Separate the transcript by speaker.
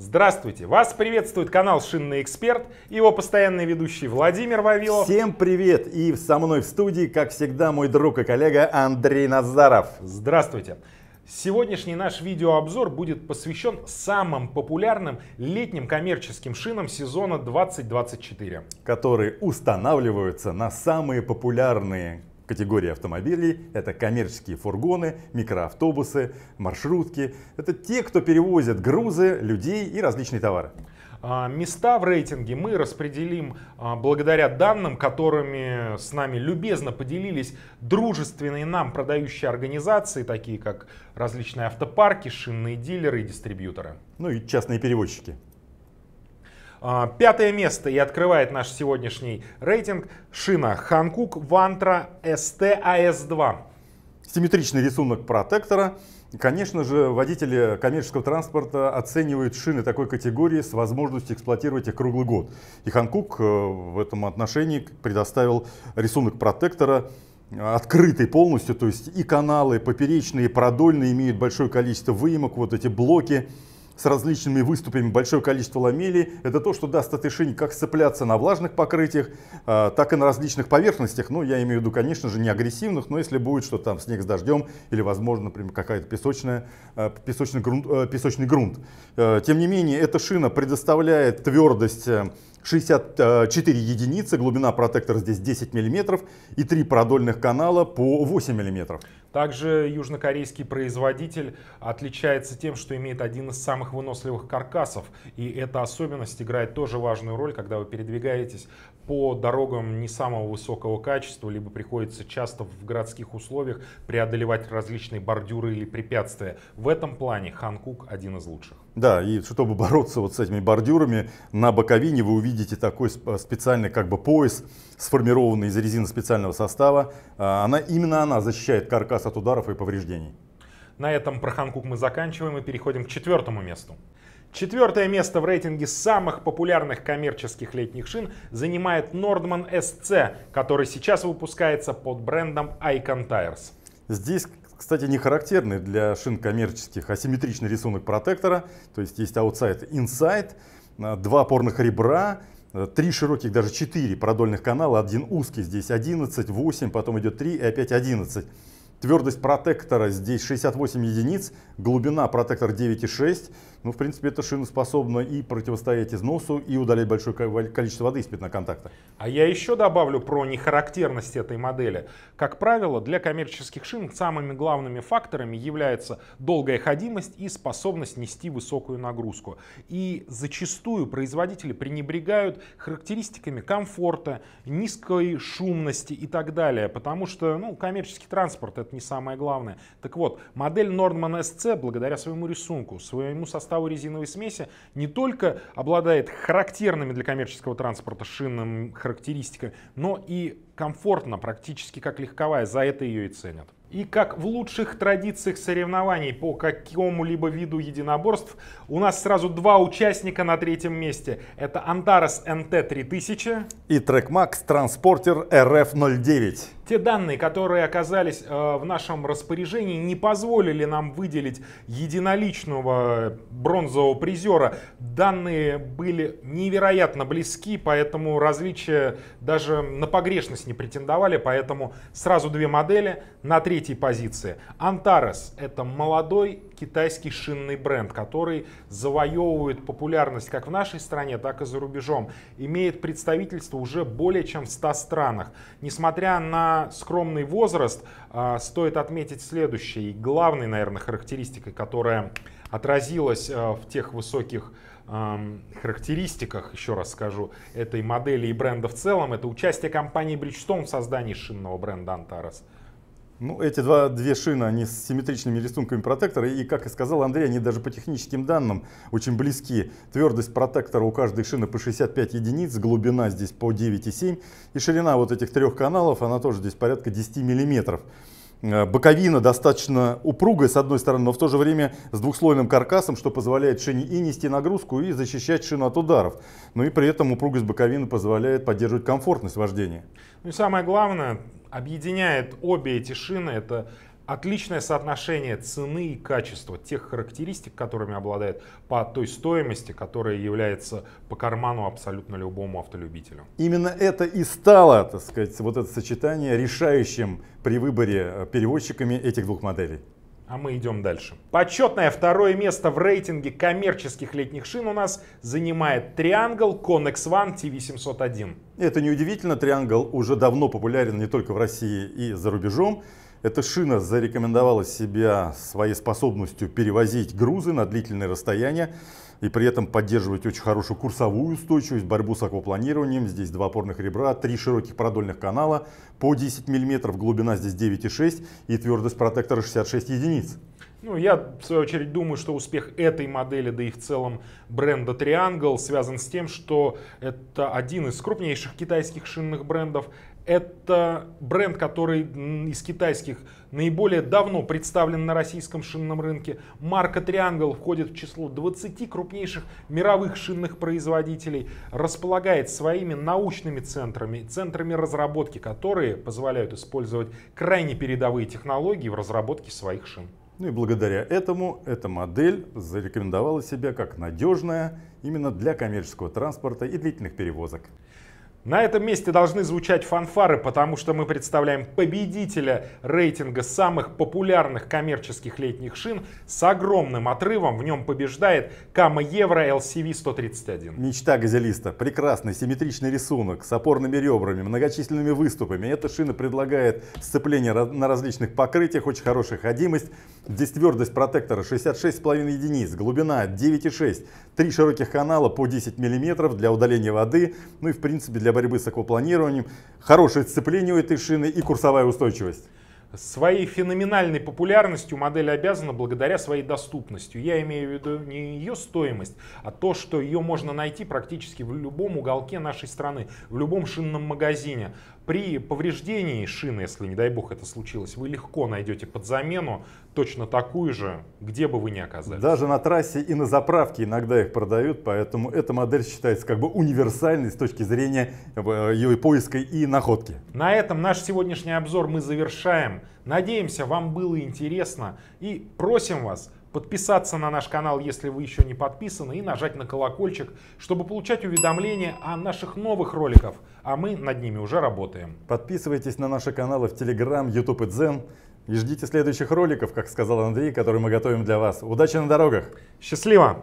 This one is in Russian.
Speaker 1: Здравствуйте! Вас приветствует канал «Шинный эксперт» и его постоянный ведущий Владимир Вавилов. Всем
Speaker 2: привет! И со мной в студии, как всегда, мой друг и коллега Андрей Назаров. Здравствуйте!
Speaker 1: Сегодняшний наш видеообзор будет посвящен самым популярным летним коммерческим шинам сезона 2024.
Speaker 2: Которые устанавливаются на самые популярные Категории автомобилей – это коммерческие фургоны, микроавтобусы, маршрутки. Это те, кто перевозят грузы, людей и различные товары.
Speaker 1: А, места в рейтинге мы распределим а, благодаря данным, которыми с нами любезно поделились дружественные нам продающие организации, такие как различные автопарки, шинные дилеры и дистрибьюторы.
Speaker 2: Ну и частные перевозчики.
Speaker 1: А, пятое место и открывает наш сегодняшний
Speaker 2: рейтинг шина Ханкук Вантра ST AS2. А Симметричный рисунок протектора. Конечно же, водители коммерческого транспорта оценивают шины такой категории с возможностью эксплуатировать их круглый год. И Ханкук э, в этом отношении предоставил рисунок протектора э, открытый полностью, то есть и каналы, и поперечные, и продольные имеют большое количество выемок, вот эти блоки с различными выступами, большое количество ламелий. Это то, что даст этой шине как сцепляться на влажных покрытиях, а, так и на различных поверхностях. Ну, я имею в виду, конечно же, не агрессивных, но если будет что там снег с дождем или, возможно, например, какая-то песочная, а, песочный, грунт, а, песочный грунт. Тем не менее, эта шина предоставляет твердость 64 э, э, единицы, глубина протектора здесь 10 мм и 3 продольных канала по 8 миллиметров
Speaker 1: также южнокорейский производитель отличается тем, что имеет один из самых выносливых каркасов. И эта особенность играет тоже важную роль, когда вы передвигаетесь по дорогам не самого высокого качества, либо приходится часто в городских условиях преодолевать различные бордюры или препятствия. В этом плане Ханкук один из лучших.
Speaker 2: Да, и чтобы бороться вот с этими бордюрами, на боковине вы увидите такой специальный как бы пояс, сформированный из резины специального состава. А, она, именно она защищает каркас от ударов и повреждений.
Speaker 1: На этом про Ханкук мы заканчиваем и переходим к четвертому месту. Четвертое место в рейтинге самых популярных коммерческих летних шин занимает Nordman SC, который сейчас выпускается под брендом Icon Tires.
Speaker 2: Здесь, кстати, не характерный для шин коммерческих асимметричный рисунок протектора, то есть есть outside inside, а, два опорных ребра, а, три широких, даже четыре продольных канала, один узкий, здесь 11, 8, потом идет 3 и опять 11. Твердость протектора здесь 68 единиц, глубина протектора 9,6 ну, в принципе, эта шина способна и противостоять износу, и удалять большое количество воды из пятна контакта.
Speaker 1: А я еще добавлю про нехарактерность этой модели. Как правило, для коммерческих шин самыми главными факторами является долгая ходимость и способность нести высокую нагрузку. И зачастую производители пренебрегают характеристиками комфорта, низкой шумности и так далее, потому что ну, коммерческий транспорт это не самое главное. Так вот, модель Nordman SC благодаря своему рисунку, своему составу составу резиновой смеси не только обладает характерными для коммерческого транспорта шинным характеристиками, но и комфортно, практически как легковая. За это ее и ценят. И как в лучших традициях соревнований по какому-либо виду единоборств, у нас сразу два участника на третьем месте. Это Antares NT3000
Speaker 2: и TrackMax Transporter RF09.
Speaker 1: Те данные, которые оказались э, в нашем распоряжении, не позволили нам выделить единоличного бронзового призера. Данные были невероятно близки, поэтому различия даже на погрешность не претендовали, поэтому сразу две модели на третьем третьей позиции. Antares — это молодой китайский шинный бренд, который завоевывает популярность как в нашей стране, так и за рубежом. Имеет представительство уже более чем в 100 странах. Несмотря на скромный возраст, а, стоит отметить следующее. И главной, наверное, характеристикой, которая отразилась а, в тех высоких характеристиках, еще раз скажу, этой модели и бренда в целом, это участие компании Bridgestone в создании шинного бренда Antares.
Speaker 2: Ну, эти два, две шины, они с симметричными рисунками протектора, и, как и сказал Андрей, они даже по техническим данным очень близки. Твердость протектора у каждой шины по 65 единиц, глубина здесь по 9,7, и ширина вот этих трех каналов, она тоже здесь порядка 10 миллиметров. Э, боковина достаточно упругая с одной стороны, но в то же время с двухслойным каркасом, что позволяет шине и нести нагрузку, и защищать шину от ударов. Но ну и при этом упругость боковины позволяет поддерживать комфортность вождения.
Speaker 1: Ну и самое главное, объединяет обе эти шины, это отличное соотношение цены и качества тех характеристик, которыми обладает по той стоимости, которая является по карману абсолютно любому автолюбителю.
Speaker 2: Именно это и стало, так сказать, вот это сочетание решающим при выборе э, переводчиками этих двух моделей.
Speaker 1: А мы идем дальше. Почетное второе место в рейтинге коммерческих летних шин у нас занимает Triangle Connex One TV701.
Speaker 2: Это неудивительно, Triangle уже давно популярен не только в России и за рубежом. Эта шина зарекомендовала себя своей способностью перевозить грузы на длительные расстояния и при этом поддерживать очень хорошую курсовую устойчивость, борьбу с аквапланированием. Здесь два опорных ребра, три широких продольных канала по 10 мм, глубина здесь 9,6 и твердость протектора 66 единиц.
Speaker 1: Ну, я, в свою очередь, думаю, что успех этой модели, да и в целом бренда Triangle, связан с тем, что это один из крупнейших китайских шинных брендов. Это бренд, который из китайских наиболее давно представлен на российском шинном рынке. Марка Triangle входит в число 20 крупнейших мировых шинных производителей, располагает своими научными центрами, центрами разработки, которые позволяют использовать крайне передовые технологии в разработке
Speaker 2: своих шин. Ну и благодаря этому эта модель зарекомендовала себя как надежная именно для коммерческого транспорта и длительных перевозок. На этом месте
Speaker 1: должны звучать фанфары, потому что мы представляем победителя рейтинга самых популярных коммерческих летних шин с огромным отрывом. В нем побеждает Кама Евро LCV 131.
Speaker 2: Мечта газелиста. Прекрасный симметричный рисунок с опорными ребрами, многочисленными выступами. Эта шина предлагает сцепление на различных покрытиях, очень хорошая ходимость. Здесь твердость протектора 66,5 единиц, глубина 9,6, три широких канала по 10 мм для удаления воды, ну и в принципе для для борьбы с аквапланированием, хорошее сцепление у этой шины и курсовая устойчивость.
Speaker 1: Своей феноменальной популярностью модель обязана благодаря своей доступностью. Я имею в виду не ее стоимость, а то, что ее можно найти практически в любом уголке нашей страны, в любом шинном магазине. При повреждении шины, если, не дай бог, это случилось, вы легко найдете под замену точно такую же, где бы вы ни оказались.
Speaker 2: Даже на трассе и на заправке иногда их продают, поэтому эта модель считается как бы универсальной с точки зрения э, ее поиска и находки.
Speaker 1: На этом наш сегодняшний обзор мы завершаем. Надеемся, вам было интересно и просим вас подписаться на наш канал, если вы еще не подписаны, и нажать на колокольчик, чтобы получать уведомления о наших новых роликах, а мы над
Speaker 2: ними уже работаем. Подписывайтесь на наши каналы в Telegram, YouTube и Дзен. И ждите следующих роликов, как сказал Андрей, которые мы готовим для вас. Удачи на дорогах! Счастливо!